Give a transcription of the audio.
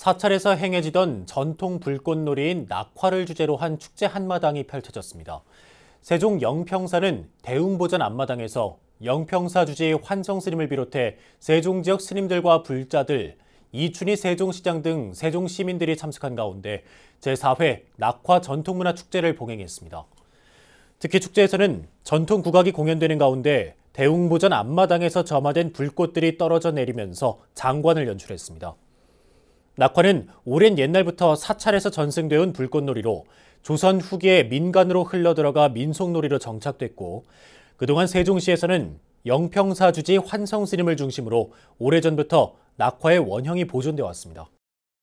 사찰에서 행해지던 전통 불꽃놀이인 낙화를 주제로 한 축제 한마당이 펼쳐졌습니다. 세종 영평사는 대웅보전 앞마당에서 영평사 주지의 환성스님을 비롯해 세종 지역 스님들과 불자들, 이춘희 세종시장 등 세종 시민들이 참석한 가운데 제4회 낙화 전통문화 축제를 봉행했습니다. 특히 축제에서는 전통 국악이 공연되는 가운데 대웅보전 앞마당에서 점화된 불꽃들이 떨어져 내리면서 장관을 연출했습니다. 낙화는 오랜 옛날부터 사찰에서 전승되온 불꽃놀이로 조선 후기에 민간으로 흘러들어가 민속놀이로 정착됐고 그동안 세종시에서는 영평사 주지 환성 스님을 중심으로 오래전부터 낙화의 원형이 보존되어 왔습니다.